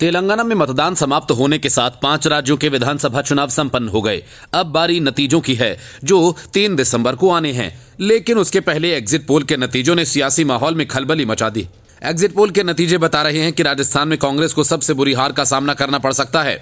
तेलंगाना में मतदान समाप्त होने के साथ पांच राज्यों के विधानसभा चुनाव संपन्न हो गए अब बारी नतीजों की है जो तीन दिसंबर को आने हैं लेकिन उसके पहले एग्जिट पोल के नतीजों ने सियासी माहौल में खलबली मचा दी एग्जिट पोल के नतीजे बता रहे हैं कि राजस्थान में कांग्रेस को सबसे बुरी हार का सामना करना पड़ सकता है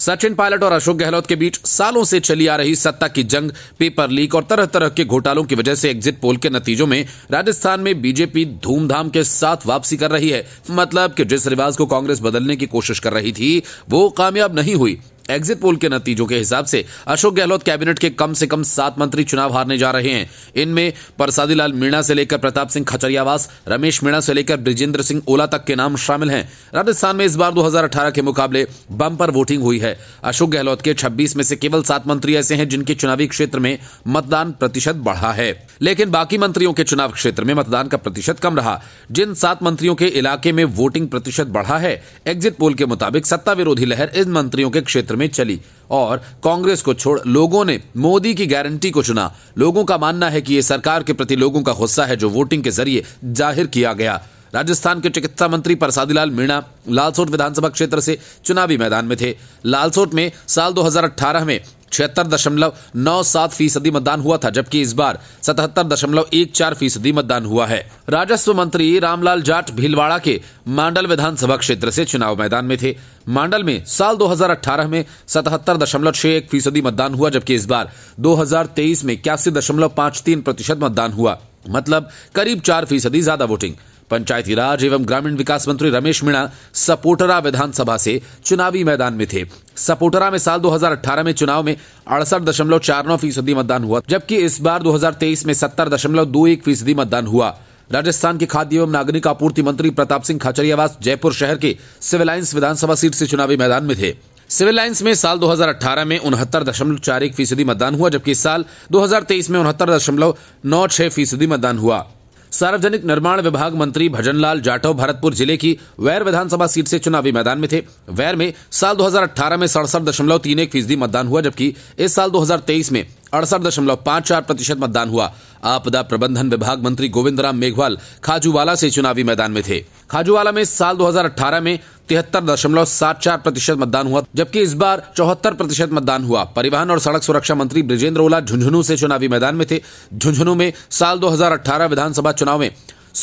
सचिन पायलट और अशोक गहलोत के बीच सालों से चली आ रही सत्ता की जंग पेपर लीक और तरह तरह के घोटालों की वजह से एग्जिट पोल के नतीजों में राजस्थान में बीजेपी धूमधाम के साथ वापसी कर रही है मतलब कि जिस रिवाज को कांग्रेस बदलने की कोशिश कर रही थी वो कामयाब नहीं हुई एग्जिट पोल के नतीजों के हिसाब से अशोक गहलोत कैबिनेट के कम से कम सात मंत्री चुनाव हारने जा रहे हैं इनमें परसादी लाल मीणा से लेकर प्रताप सिंह खचरियावास रमेश मीणा से लेकर ब्रिजेंद्र सिंह ओला तक के नाम शामिल हैं राजस्थान में इस बार 2018 के मुकाबले बम पर वोटिंग हुई है अशोक गहलोत के छब्बीस में से केवल सात मंत्री ऐसे हैं जिनके चुनावी क्षेत्र में मतदान प्रतिशत बढ़ा है लेकिन बाकी मंत्रियों के चुनाव क्षेत्र में मतदान का प्रतिशत कम रहा जिन सात मंत्रियों के इलाके में वोटिंग प्रतिशत बढ़ा है एग्जिट पोल के मुताबिक सत्ता विरोधी लहर इन मंत्रियों के क्षेत्र में चली और कांग्रेस को छोड़ लोगों ने मोदी की गारंटी को चुना लोगों का मानना है कि ये सरकार के प्रति लोगों का गुस्सा है जो वोटिंग के जरिए जाहिर किया गया राजस्थान के चिकित्सा मंत्री परसादीलाल मीणा लालसोट विधानसभा क्षेत्र से चुनावी मैदान में थे लालसोट में साल 2018 में छिहत्तर दशमलव नौ सात फीसदी मतदान हुआ था जबकि इस बार सतहत्तर दशमलव एक चार फीसदी मतदान हुआ है राजस्व मंत्री रामलाल जाट भीलवाड़ा के मांडल विधानसभा क्षेत्र से चुनाव मैदान में थे मांडल में साल 2018 में सतहत्तर दशमलव छह एक फीसदी मतदान हुआ जबकि इस बार 2023 में इक्यासी दशमलव पाँच तीन प्रतिशत मतदान हुआ मतलब करीब चार फीसदी ज्यादा वोटिंग पंचायती राज एवं ग्रामीण विकास मंत्री रमेश मीणा सपोटरा विधानसभा से चुनावी मैदान में थे सपोटरा में साल 2018 में चुनाव में अड़सठ दशमलव चार नौ फीसदी मतदान हुआ जबकि इस बार 2023 में सत्तर दशमलव दो एक फीसदी मतदान हुआ राजस्थान के खाद्य एवं नागरिक आपूर्ति मंत्री प्रताप सिंह खाचरियावास जयपुर शहर के सिविल लाइन्स विधानसभा सीट से चुनावी मैदान में थे सिविल लाइन्स में साल 2018 में उनहत्तर दशमलव चार एक फीसदी मतदान हुआ जबकि साल 2023 में उनहत्तर दशमलव नौ छह फीसदी मतदान हुआ सार्वजनिक निर्माण विभाग मंत्री भजनलाल जाटव भरतपुर जिले की वैर विधानसभा सीट से चुनावी मैदान में थे वैर में साल 2018 में सड़सठ दशमलव तीन एक फीसदी मतदान हुआ जबकि इस साल 2023 में अड़सठ दशमलव पांच चार प्रतिशत मतदान हुआ आपदा प्रबंधन विभाग मंत्री गोविंद राम मेघवाल खाजूवाला से चुनावी मैदान में थे खाजूवाला में साल 2018 में तिहत्तर दशमलव सात चार प्रतिशत मतदान हुआ जबकि इस बार चौहत्तर प्रतिशत मतदान हुआ परिवहन और सड़क सुरक्षा मंत्री ब्रिजेंद्र ओला झुंझुनू से चुनावी मैदान में थे झुंझुनू में साल 2018 विधानसभा चुनाव में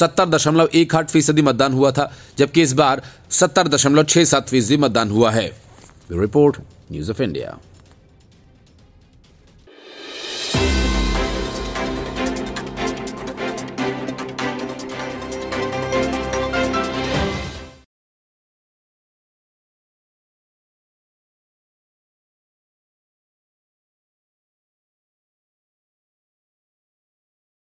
सत्तर दशमलव एक आठ फीसदी मतदान हुआ था जबकि इस बार सत्तर दशमलव छह सात फीसदी मतदान हुआ है रिपोर्ट न्यूज ऑफ इंडिया